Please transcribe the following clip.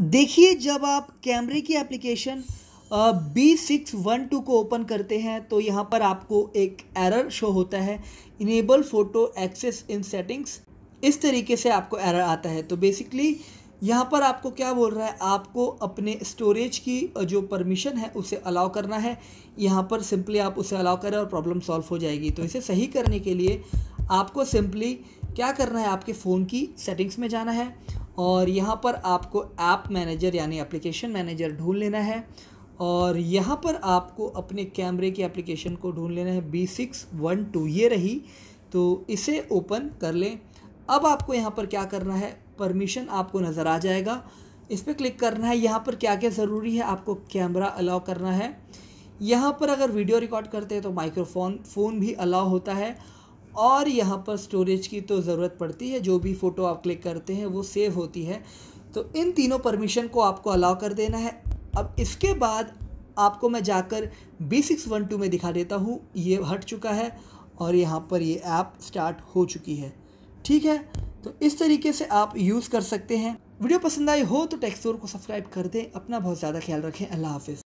देखिए जब आप कैमरे की application B six one two को ओपन करते हैं तो यहाँ पर आपको एक एरर शो होता है enable photo access in settings इस तरीके से आपको एरर आता है तो बेसिकली यहाँ पर आपको क्या बोल रहा है आपको अपने स्टोरेज की जो परमिशन है उसे अलाउ करना है यहाँ पर सिंपली आप उसे अलाउ करें और प्रॉब्लम सॉल्व हो जाएगी तो इसे सही करने के लिए आपको सिंपली क्या करना है आपके फ़ोन की सेटिंग्स में जाना है और यहाँ पर आपको ऐप मैनेजर यानी एप्लीकेशन मैनेजर ढूंढ लेना है और यहाँ पर आपको अपने कैमरे की एप्लीकेशन को ढूंढ लेना है बी सिक्स वन टू ये रही तो इसे ओपन कर लें अब आपको यहाँ पर क्या करना है परमिशन आपको नज़र आ जाएगा इस पर क्लिक करना है यहाँ पर क्या क्या ज़रूरी है आपको कैमरा अलाउ करना है यहाँ पर अगर वीडियो रिकॉर्ड करते हैं तो माइक्रोफोन फ़ोन भी अलाउ होता है और यहाँ पर स्टोरेज की तो ज़रूरत पड़ती है जो भी फ़ोटो आप क्लिक करते हैं वो सेव होती है तो इन तीनों परमिशन को आपको अलाउ कर देना है अब इसके बाद आपको मैं जाकर बी सिक्स वन टू में दिखा देता हूँ ये हट चुका है और यहाँ पर ये ऐप स्टार्ट हो चुकी है ठीक है तो इस तरीके से आप यूज़ कर सकते हैं वीडियो पसंद आई हो तो टेक्सोर को सब्सक्राइब कर दें अपना बहुत ज़्यादा ख्याल रखें अल्लाह हाफिज़